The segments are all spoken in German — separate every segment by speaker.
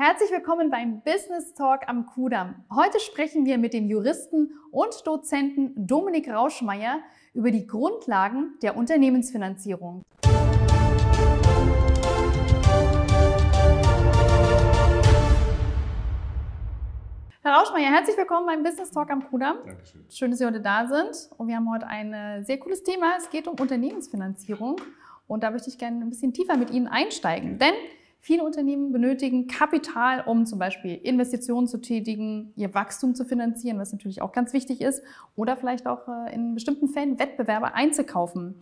Speaker 1: Herzlich willkommen beim Business Talk am Kudamm. Heute sprechen wir mit dem Juristen und Dozenten Dominik Rauschmeier über die Grundlagen der Unternehmensfinanzierung. Herr Rauschmeier, herzlich willkommen beim Business Talk am Kudamm. Dankeschön. Schön, dass Sie heute da sind. Und wir haben heute ein äh, sehr cooles Thema. Es geht um Unternehmensfinanzierung. Und da möchte ich gerne ein bisschen tiefer mit Ihnen einsteigen. Denn Viele Unternehmen benötigen Kapital, um zum Beispiel Investitionen zu tätigen, ihr Wachstum zu finanzieren, was natürlich auch ganz wichtig ist, oder vielleicht auch äh, in bestimmten Fällen Wettbewerber einzukaufen.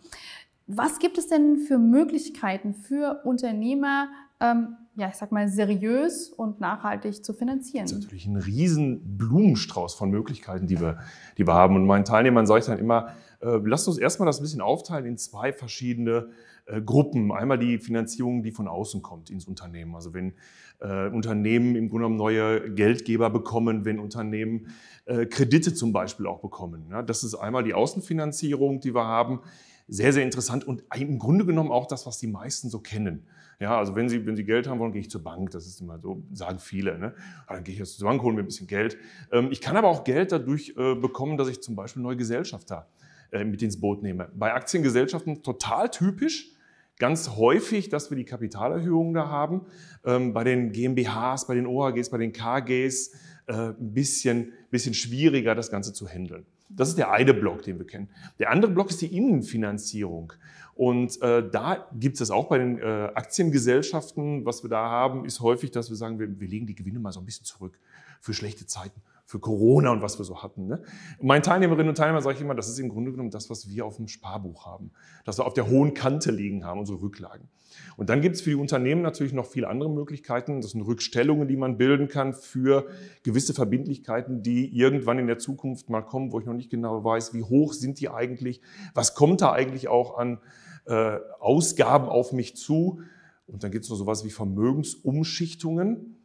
Speaker 1: Was gibt es denn für Möglichkeiten für Unternehmer, ähm, ja, ich sag mal, seriös und nachhaltig zu finanzieren. Das ist natürlich
Speaker 2: ein riesen Blumenstrauß von Möglichkeiten, die wir, die wir haben. Und meinen Teilnehmern sage ich dann immer, äh, lasst uns erstmal das ein bisschen aufteilen in zwei verschiedene äh, Gruppen. Einmal die Finanzierung, die von außen kommt ins Unternehmen. Also wenn äh, Unternehmen im Grunde genommen neue Geldgeber bekommen, wenn Unternehmen äh, Kredite zum Beispiel auch bekommen. Ja, das ist einmal die Außenfinanzierung, die wir haben. Sehr, sehr interessant und im Grunde genommen auch das, was die meisten so kennen. Ja, also wenn Sie, wenn Sie Geld haben wollen, gehe ich zur Bank. Das ist immer so, sagen viele. Ne? Ah, dann gehe ich jetzt zur Bank, hole mir ein bisschen Geld. Ähm, ich kann aber auch Geld dadurch äh, bekommen, dass ich zum Beispiel neue Gesellschafter äh, mit ins Boot nehme. Bei Aktiengesellschaften total typisch ganz häufig, dass wir die Kapitalerhöhungen da haben. Ähm, bei den GmbHs, bei den OHGs, bei den KGs äh, ein bisschen, bisschen schwieriger, das Ganze zu handeln. Das ist der eine Block, den wir kennen. Der andere Block ist die Innenfinanzierung. Und äh, da gibt es auch bei den äh, Aktiengesellschaften, was wir da haben, ist häufig, dass wir sagen, wir, wir legen die Gewinne mal so ein bisschen zurück für schlechte Zeiten für Corona und was wir so hatten. Ne? Und meinen Teilnehmerinnen und Teilnehmern sage ich immer, das ist im Grunde genommen das, was wir auf dem Sparbuch haben, dass wir auf der hohen Kante liegen haben, unsere Rücklagen. Und dann gibt es für die Unternehmen natürlich noch viele andere Möglichkeiten. Das sind Rückstellungen, die man bilden kann für gewisse Verbindlichkeiten, die irgendwann in der Zukunft mal kommen, wo ich noch nicht genau weiß, wie hoch sind die eigentlich, was kommt da eigentlich auch an äh, Ausgaben auf mich zu. Und dann gibt es noch sowas wie Vermögensumschichtungen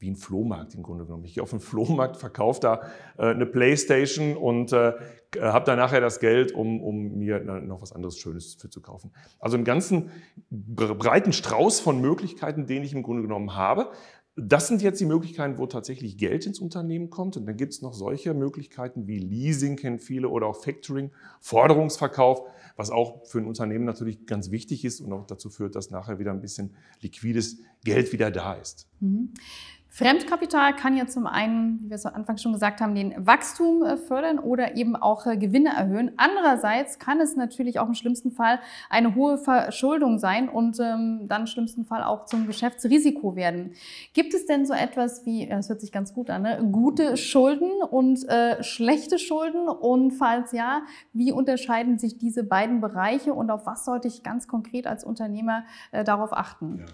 Speaker 2: wie ein Flohmarkt im Grunde genommen. Ich gehe auf den Flohmarkt, verkaufe da äh, eine Playstation und äh, habe da nachher das Geld, um, um mir noch was anderes Schönes für zu kaufen. Also einen ganzen breiten Strauß von Möglichkeiten, den ich im Grunde genommen habe. Das sind jetzt die Möglichkeiten, wo tatsächlich Geld ins Unternehmen kommt. Und dann gibt es noch solche Möglichkeiten wie Leasing, kennen viele, oder auch Factoring, Forderungsverkauf, was auch für ein Unternehmen natürlich ganz wichtig ist und auch dazu führt, dass nachher wieder ein bisschen liquides Geld wieder da ist.
Speaker 1: Mhm. Fremdkapital kann ja zum einen, wie wir es am Anfang schon gesagt haben, den Wachstum äh, fördern oder eben auch äh, Gewinne erhöhen. Andererseits kann es natürlich auch im schlimmsten Fall eine hohe Verschuldung sein und ähm, dann im schlimmsten Fall auch zum Geschäftsrisiko werden. Gibt es denn so etwas wie, äh, das hört sich ganz gut an, ne? gute Schulden und äh, schlechte Schulden? Und falls ja, wie unterscheiden sich diese beiden Bereiche und auf was sollte ich ganz konkret als Unternehmer äh, darauf achten? Ja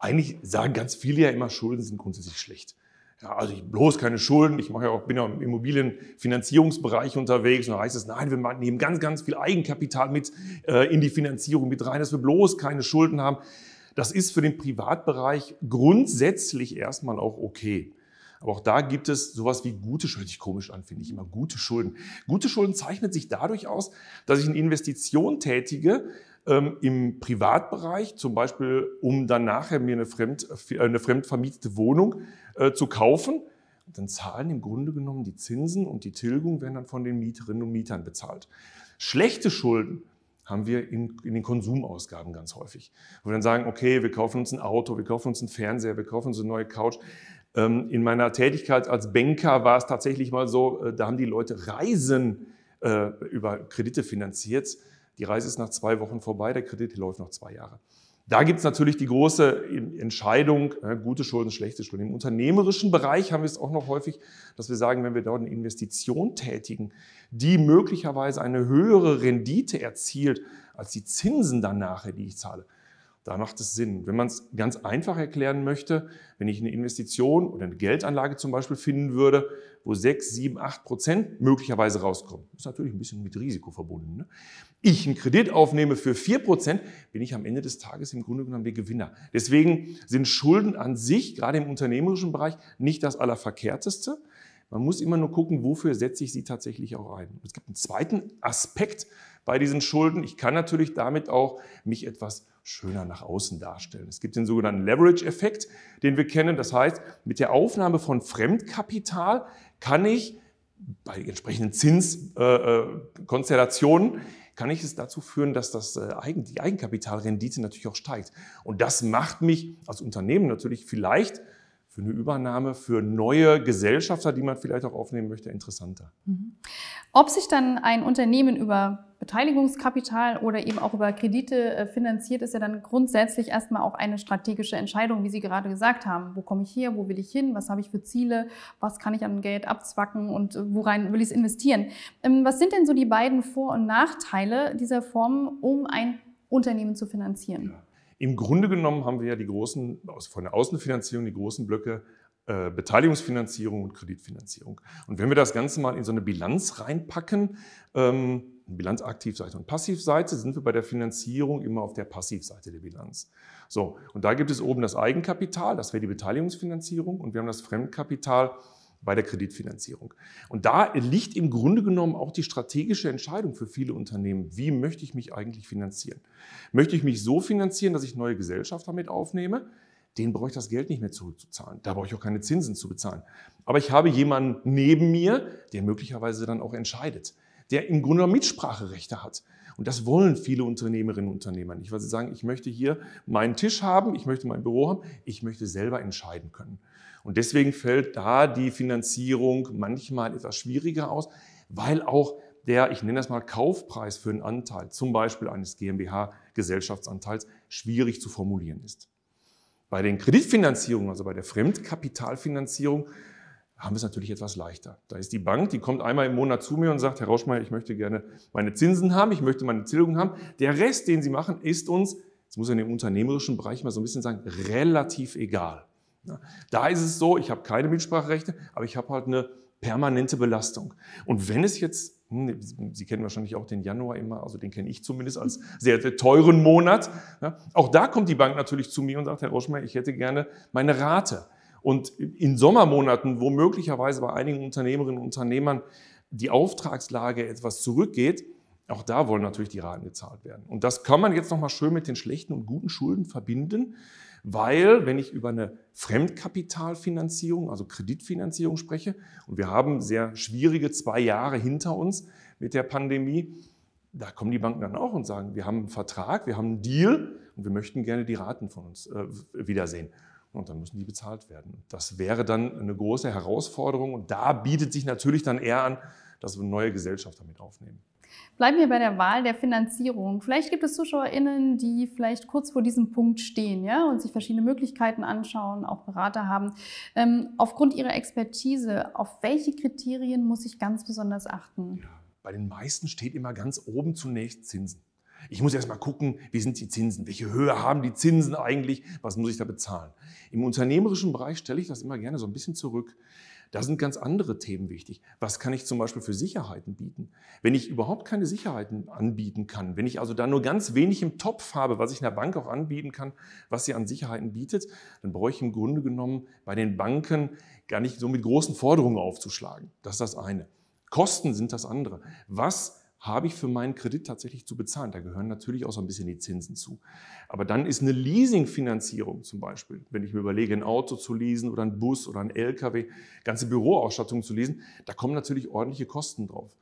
Speaker 2: eigentlich sagen ganz viele ja immer, Schulden sind grundsätzlich schlecht. Ja, also ich bloß keine Schulden, ich mache ja auch, bin ja im Immobilienfinanzierungsbereich unterwegs und da heißt es, nein, wir nehmen ganz, ganz viel Eigenkapital mit äh, in die Finanzierung mit rein, dass wir bloß keine Schulden haben. Das ist für den Privatbereich grundsätzlich erstmal auch okay. Aber auch da gibt es sowas wie gute Schulden. Ich komisch an, finde ich immer. Gute Schulden. Gute Schulden zeichnet sich dadurch aus, dass ich eine Investition tätige, ähm, im Privatbereich, zum Beispiel um dann nachher mir eine, fremd, äh, eine fremdvermietete Wohnung äh, zu kaufen. Dann zahlen im Grunde genommen die Zinsen und die Tilgung werden dann von den Mieterinnen und Mietern bezahlt. Schlechte Schulden haben wir in, in den Konsumausgaben ganz häufig. Wo wir dann sagen, okay, wir kaufen uns ein Auto, wir kaufen uns einen Fernseher, wir kaufen uns eine neue Couch. Ähm, in meiner Tätigkeit als Banker war es tatsächlich mal so, äh, da haben die Leute Reisen äh, über Kredite finanziert. Die Reise ist nach zwei Wochen vorbei, der Kredit läuft noch zwei Jahre. Da gibt es natürlich die große Entscheidung, äh, gute Schulden, schlechte Schulden. Im unternehmerischen Bereich haben wir es auch noch häufig, dass wir sagen, wenn wir dort eine Investition tätigen, die möglicherweise eine höhere Rendite erzielt als die Zinsen danach, die ich zahle, da macht es Sinn. Wenn man es ganz einfach erklären möchte, wenn ich eine Investition oder eine Geldanlage zum Beispiel finden würde, wo 6, 7, 8 Prozent möglicherweise rauskommen, ist natürlich ein bisschen mit Risiko verbunden. Ne? Ich einen Kredit aufnehme für 4 Prozent, bin ich am Ende des Tages im Grunde genommen der Gewinner. Deswegen sind Schulden an sich, gerade im unternehmerischen Bereich, nicht das Allerverkehrteste. Man muss immer nur gucken, wofür setze ich sie tatsächlich auch ein. Es gibt einen zweiten Aspekt bei diesen Schulden. Ich kann natürlich damit auch mich etwas schöner nach außen darstellen. Es gibt den sogenannten Leverage-Effekt, den wir kennen. Das heißt, mit der Aufnahme von Fremdkapital kann ich bei entsprechenden Zinskonstellationen äh, äh, kann ich es dazu führen, dass das äh, die Eigenkapitalrendite natürlich auch steigt. Und das macht mich als Unternehmen natürlich vielleicht für eine Übernahme, für neue Gesellschafter, die man vielleicht auch aufnehmen möchte, interessanter. Mhm.
Speaker 1: Ob sich dann ein Unternehmen über Beteiligungskapital oder eben auch über Kredite äh, finanziert, ist ja dann grundsätzlich erstmal auch eine strategische Entscheidung, wie Sie gerade gesagt haben. Wo komme ich her? Wo will ich hin? Was habe ich für Ziele? Was kann ich an Geld abzwacken und äh, worein will ich es investieren? Ähm, was sind denn so die beiden Vor- und Nachteile dieser Formen, um ein Unternehmen zu finanzieren? Ja.
Speaker 2: Im Grunde genommen haben wir ja die großen, von der Außenfinanzierung, die großen Blöcke äh, Beteiligungsfinanzierung und Kreditfinanzierung. Und wenn wir das Ganze mal in so eine Bilanz reinpacken, ähm, Bilanzaktivseite und Passivseite, sind wir bei der Finanzierung immer auf der Passivseite der Bilanz. So, und da gibt es oben das Eigenkapital, das wäre die Beteiligungsfinanzierung, und wir haben das Fremdkapital bei der Kreditfinanzierung. Und da liegt im Grunde genommen auch die strategische Entscheidung für viele Unternehmen, wie möchte ich mich eigentlich finanzieren? Möchte ich mich so finanzieren, dass ich neue Gesellschaft damit aufnehme? Den brauche ich das Geld nicht mehr zurückzuzahlen. Da brauche ich auch keine Zinsen zu bezahlen. Aber ich habe jemanden neben mir, der möglicherweise dann auch entscheidet der im Grunde genommen Mitspracherechte hat. Und das wollen viele Unternehmerinnen und Unternehmer nicht, weil sie sagen, ich möchte hier meinen Tisch haben, ich möchte mein Büro haben, ich möchte selber entscheiden können. Und deswegen fällt da die Finanzierung manchmal etwas schwieriger aus, weil auch der, ich nenne das mal Kaufpreis für einen Anteil, zum Beispiel eines GmbH-Gesellschaftsanteils, schwierig zu formulieren ist. Bei den Kreditfinanzierungen, also bei der Fremdkapitalfinanzierung, haben wir es natürlich etwas leichter. Da ist die Bank, die kommt einmal im Monat zu mir und sagt, Herr Rauschmeier, ich möchte gerne meine Zinsen haben, ich möchte meine Tilgung haben. Der Rest, den Sie machen, ist uns, jetzt muss ich in dem unternehmerischen Bereich mal so ein bisschen sagen, relativ egal. Da ist es so, ich habe keine Mitspracherechte, aber ich habe halt eine permanente Belastung. Und wenn es jetzt, hm, Sie kennen wahrscheinlich auch den Januar immer, also den kenne ich zumindest als sehr, sehr teuren Monat, auch da kommt die Bank natürlich zu mir und sagt, Herr Rauschmeier, ich hätte gerne meine Rate. Und in Sommermonaten, wo möglicherweise bei einigen Unternehmerinnen und Unternehmern die Auftragslage etwas zurückgeht, auch da wollen natürlich die Raten gezahlt werden. Und das kann man jetzt nochmal schön mit den schlechten und guten Schulden verbinden, weil wenn ich über eine Fremdkapitalfinanzierung, also Kreditfinanzierung spreche, und wir haben sehr schwierige zwei Jahre hinter uns mit der Pandemie, da kommen die Banken dann auch und sagen, wir haben einen Vertrag, wir haben einen Deal und wir möchten gerne die Raten von uns äh, wiedersehen. Und dann müssen die bezahlt werden. Das wäre dann eine große Herausforderung. Und da bietet sich natürlich dann eher an, dass wir eine neue Gesellschaft damit aufnehmen.
Speaker 1: Bleiben wir bei der Wahl der Finanzierung. Vielleicht gibt es ZuschauerInnen, die vielleicht kurz vor diesem Punkt stehen ja, und sich verschiedene Möglichkeiten anschauen, auch Berater haben. Ähm, aufgrund ihrer Expertise, auf welche Kriterien muss ich ganz besonders achten? Ja,
Speaker 2: bei den meisten steht immer ganz oben zunächst Zinsen. Ich muss erstmal gucken, wie sind die Zinsen, welche Höhe haben die Zinsen eigentlich, was muss ich da bezahlen. Im unternehmerischen Bereich stelle ich das immer gerne so ein bisschen zurück. Da sind ganz andere Themen wichtig. Was kann ich zum Beispiel für Sicherheiten bieten? Wenn ich überhaupt keine Sicherheiten anbieten kann, wenn ich also da nur ganz wenig im Topf habe, was ich einer Bank auch anbieten kann, was sie an Sicherheiten bietet, dann brauche ich im Grunde genommen bei den Banken gar nicht so mit großen Forderungen aufzuschlagen. Das ist das eine. Kosten sind das andere. Was habe ich für meinen Kredit tatsächlich zu bezahlen. Da gehören natürlich auch so ein bisschen die Zinsen zu. Aber dann ist eine Leasingfinanzierung zum Beispiel, wenn ich mir überlege, ein Auto zu leasen oder einen Bus oder einen LKW, ganze Büroausstattung zu leasen, da kommen natürlich ordentliche Kosten drauf.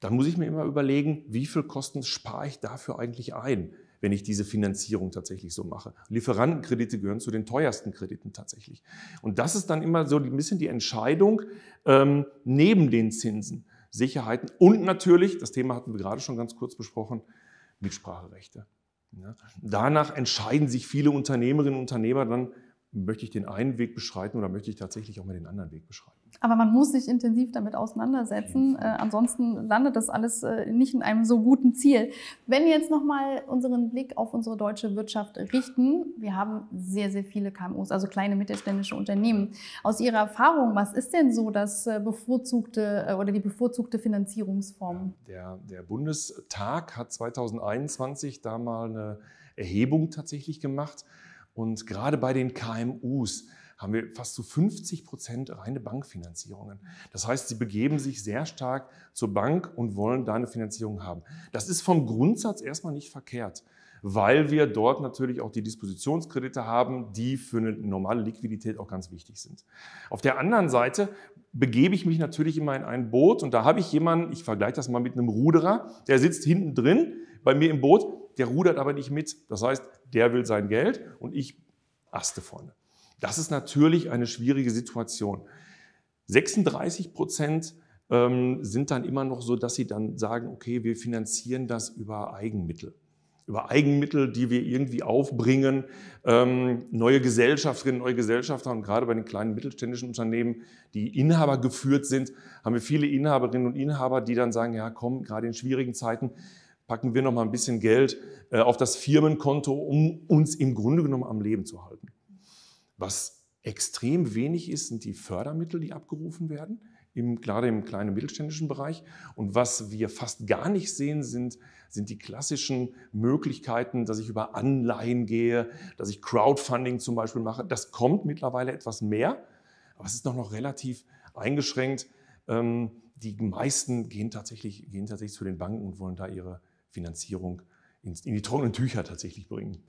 Speaker 2: Dann muss ich mir immer überlegen, wie viel Kosten spare ich dafür eigentlich ein, wenn ich diese Finanzierung tatsächlich so mache. Lieferantenkredite gehören zu den teuersten Krediten tatsächlich. Und das ist dann immer so ein bisschen die Entscheidung ähm, neben den Zinsen Sicherheiten und natürlich, das Thema hatten wir gerade schon ganz kurz besprochen, Mitspracherechte. Ja. Danach entscheiden sich viele Unternehmerinnen und Unternehmer dann, möchte ich den einen Weg beschreiten oder möchte ich tatsächlich auch mal den anderen Weg beschreiten.
Speaker 1: Aber man muss sich intensiv damit auseinandersetzen, äh, ansonsten landet das alles äh, nicht in einem so guten Ziel. Wenn wir jetzt nochmal unseren Blick auf unsere deutsche Wirtschaft richten, wir haben sehr, sehr viele KMUs, also kleine mittelständische Unternehmen. Aus Ihrer Erfahrung, was ist denn so das äh, bevorzugte äh, oder die bevorzugte Finanzierungsform?
Speaker 2: Der, der Bundestag hat 2021 da mal eine Erhebung tatsächlich gemacht und gerade bei den KMUs haben wir fast zu 50 Prozent reine Bankfinanzierungen. Das heißt, sie begeben sich sehr stark zur Bank und wollen da eine Finanzierung haben. Das ist vom Grundsatz erstmal nicht verkehrt weil wir dort natürlich auch die Dispositionskredite haben, die für eine normale Liquidität auch ganz wichtig sind. Auf der anderen Seite begebe ich mich natürlich immer in ein Boot und da habe ich jemanden, ich vergleiche das mal mit einem Ruderer, der sitzt hinten drin bei mir im Boot, der rudert aber nicht mit. Das heißt, der will sein Geld und ich aste vorne. Das ist natürlich eine schwierige Situation. 36 Prozent ähm, sind dann immer noch so, dass sie dann sagen, okay, wir finanzieren das über Eigenmittel über Eigenmittel, die wir irgendwie aufbringen, ähm, neue Gesellschafterinnen, neue Gesellschafter und gerade bei den kleinen mittelständischen Unternehmen, die Inhaber geführt sind, haben wir viele Inhaberinnen und Inhaber, die dann sagen, ja komm, gerade in schwierigen Zeiten packen wir noch mal ein bisschen Geld äh, auf das Firmenkonto, um uns im Grunde genommen am Leben zu halten. Was extrem wenig ist, sind die Fördermittel, die abgerufen werden im, gerade im kleinen mittelständischen Bereich. Und was wir fast gar nicht sehen, sind, sind die klassischen Möglichkeiten, dass ich über Anleihen gehe, dass ich Crowdfunding zum Beispiel mache. Das kommt mittlerweile etwas mehr, aber es ist noch, noch relativ eingeschränkt. Ähm, die meisten gehen tatsächlich, gehen tatsächlich zu den Banken und wollen da ihre Finanzierung in die trockenen Tücher tatsächlich bringen.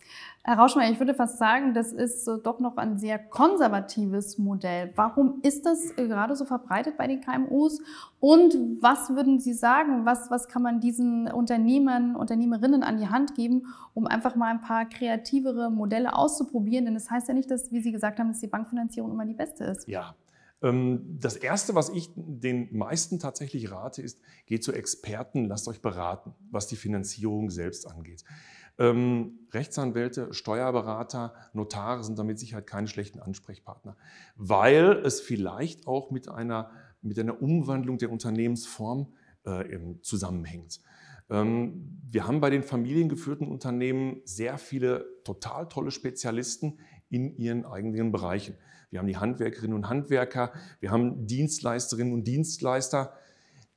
Speaker 1: Herr Rauschmeier, ich würde fast sagen, das ist doch noch ein sehr konservatives Modell. Warum ist das gerade so verbreitet bei den KMUs? Und was würden Sie sagen, was, was kann man diesen Unternehmern, Unternehmerinnen an die Hand geben, um einfach mal ein paar kreativere Modelle auszuprobieren? Denn das heißt ja nicht, dass, wie Sie gesagt haben, dass die Bankfinanzierung immer die beste ist.
Speaker 2: Ja, ähm, das Erste, was ich den meisten tatsächlich rate, ist, geht zu Experten, lasst euch beraten, was die Finanzierung selbst angeht. Ähm, Rechtsanwälte, Steuerberater, Notare sind damit sicher keine schlechten Ansprechpartner, weil es vielleicht auch mit einer, mit einer Umwandlung der Unternehmensform äh, zusammenhängt. Ähm, wir haben bei den familiengeführten Unternehmen sehr viele total tolle Spezialisten in ihren eigenen Bereichen. Wir haben die Handwerkerinnen und Handwerker, wir haben Dienstleisterinnen und Dienstleister.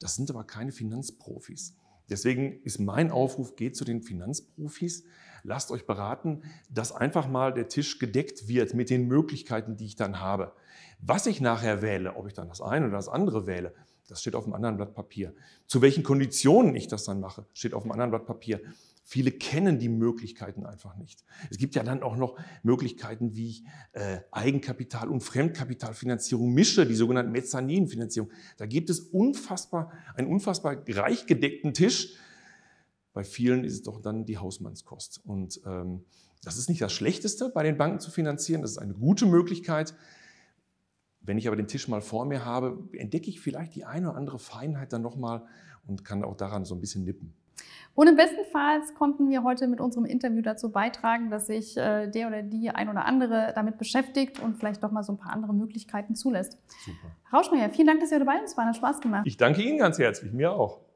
Speaker 2: Das sind aber keine Finanzprofis. Deswegen ist mein Aufruf, geht zu den Finanzprofis, lasst euch beraten, dass einfach mal der Tisch gedeckt wird mit den Möglichkeiten, die ich dann habe. Was ich nachher wähle, ob ich dann das eine oder das andere wähle, das steht auf einem anderen Blatt Papier. Zu welchen Konditionen ich das dann mache, steht auf einem anderen Blatt Papier. Viele kennen die Möglichkeiten einfach nicht. Es gibt ja dann auch noch Möglichkeiten, wie ich äh, Eigenkapital und Fremdkapitalfinanzierung mische, die sogenannte Mezzaninfinanzierung. Da gibt es unfassbar, einen unfassbar reich gedeckten Tisch. Bei vielen ist es doch dann die Hausmannskost. Und ähm, das ist nicht das Schlechteste, bei den Banken zu finanzieren. Das ist eine gute Möglichkeit. Wenn ich aber den Tisch mal vor mir habe, entdecke ich vielleicht die eine oder andere Feinheit dann nochmal und kann auch daran so ein bisschen nippen.
Speaker 1: Und bestenfalls konnten wir heute mit unserem Interview dazu beitragen, dass sich äh, der oder die ein oder andere damit beschäftigt und vielleicht doch mal so ein paar andere Möglichkeiten zulässt. Super. Rauschmeier, vielen Dank, dass ihr dabei uns waren. Hat Spaß gemacht. Ich
Speaker 2: danke Ihnen ganz herzlich, mir auch.